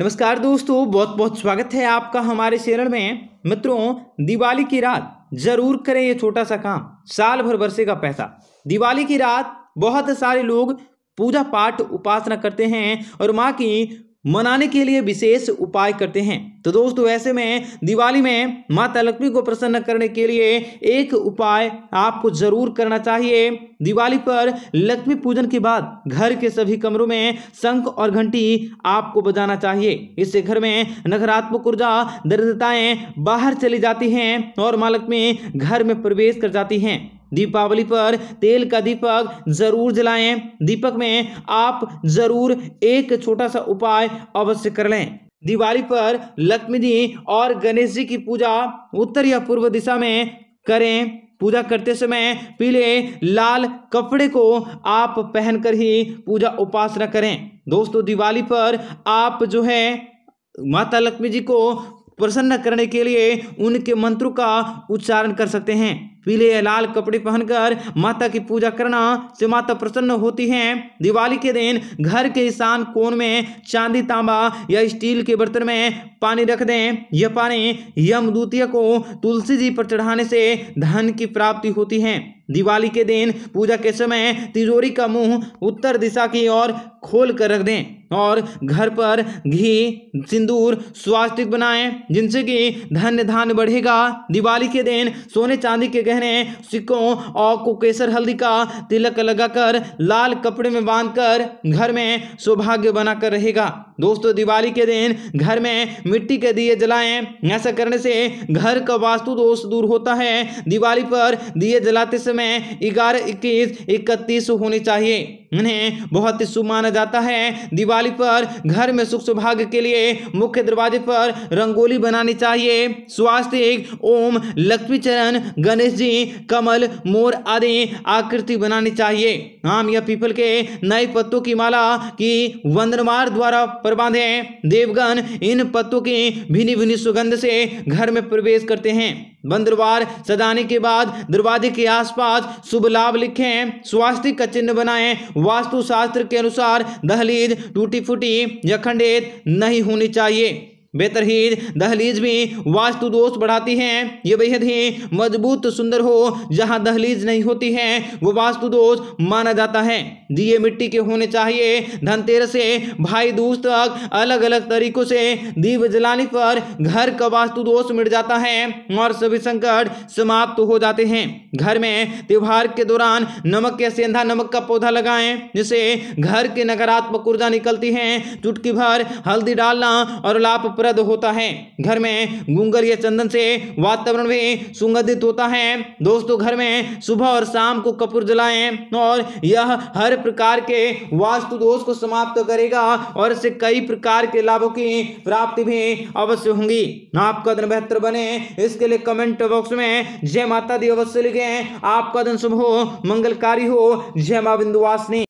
नमस्कार दोस्तों बहुत बहुत स्वागत है आपका हमारे चैनल में मित्रों दिवाली की रात जरूर करें ये छोटा सा काम साल भर बरसे का पैसा दिवाली की रात बहुत सारे लोग पूजा पाठ उपासना करते हैं और माँ की मनाने के लिए विशेष उपाय करते हैं तो दोस्तों ऐसे में दिवाली में माता लक्ष्मी को प्रसन्न करने के लिए एक उपाय आपको जरूर करना चाहिए दिवाली पर लक्ष्मी पूजन के बाद घर के सभी कमरों में शंख और घंटी आपको बजाना चाहिए इससे घर में नकारात्मक ऊर्जा दरिद्रताएं बाहर चली जाती हैं और माँ लक्ष्मी घर में प्रवेश कर जाती हैं दीपावली पर तेल का दीपक जरूर जलाएं दीपक में आप जरूर एक छोटा सा उपाय अवश्य कर लें दिवाली पर लक्ष्मी जी और गणेश जी की पूजा उत्तर या पूर्व दिशा में करें पूजा करते समय पीले लाल कपड़े को आप पहनकर ही पूजा उपासना करें दोस्तों दिवाली पर आप जो है माता लक्ष्मी जी को प्रसन्न करने के लिए उनके मंत्रों का उच्चारण कर सकते हैं पीले या लाल कपड़े पहनकर माता की पूजा करना से माता प्रसन्न होती हैं दिवाली के दिन घर के ईशान कोण में चांदी तांबा या स्टील के बर्तन में पानी रख दें यह पानी द्वितीय को तुलसी जी पर चढ़ाने से धन की प्राप्ति होती है दिवाली के दिन पूजा के समय तिजोरी का मुंह उत्तर दिशा की ओर खोल कर रख दें और घर पर घी सिंदूर स्वास्तिक बनाएं जिनसे कि धन्य धान बढ़ेगा दिवाली के दिन सोने चांदी के गहने सिक्कों और कुकेसर हल्दी का तिलक लगाकर लाल कपड़े में बांधकर घर में सौभाग्य बनाकर रहेगा दोस्तों दिवाली के दिन घर में मिट्टी के दिए जलाएं ऐसा करने से घर का वास्तु दोष दूर होता है दिवाली पर दिए जलाते समय ग्यारह इक्कीस इकतीस होने चाहिए इन्हें बहुत ही शुभ माना जाता है दिवाली दिवाली पर घर में सुख सौभाग्य के लिए मुख्य दरवाजे पर रंगोली बनानी चाहिए स्वास्थ्य ओम लक्ष्मी चरण गणेश जी कमल मोर आदि आकृति बनानी चाहिए आम या पीपल के नए पत्तों की माला की वंदनमार द्वारा पर बांधे देवगण इन पत्तों की भिनी भिनी सुगंध से घर में प्रवेश करते हैं बंदरवार सदाने के बाद दरवाजे के आसपास शुभ लाभ लिखें स्वास्थ्य का चिन्ह बनाए वास्तुशास्त्र के अनुसार दहलीज टूटी फूटी या खंडित नहीं होनी चाहिए ही दहलीज भी वास्तु दोष बढ़ाती है ये बेहद ही मजबूत सुंदर हो जहाँ दहलीज नहीं होती है वो वास्तु दोष माना जाता है दिए मिट्टी के होने चाहिए धनतेरस से भाई दूज तक अलग अलग तरीकों से दीप जलाने पर घर का वास्तु दोष मिट जाता है और सभी संकट समाप्त तो हो जाते हैं घर में त्योहार के दौरान नमक या सेंधा नमक का पौधा लगाएं जिससे घर के नकारात्मक ऊर्जा निकलती है चुटकी भर हल्दी डालना और लाप प्रद होता है घर में गुंगर या चंदन से वातावरण भी सुगंधित होता है दोस्तों घर में सुबह और शाम को कपूर जलाएं और यह हर प्रकार के वास्तु दोष को समाप्त करेगा और इससे कई प्रकार के लाभों की प्राप्ति भी अवश्य होंगी आपका दिन बेहतर बने इसके लिए कमेंट बॉक्स में जय माता दी अवश्य लिखे आपका दिन शुभ हो मंगलकारी हो जय माँ बिंदुवासिनी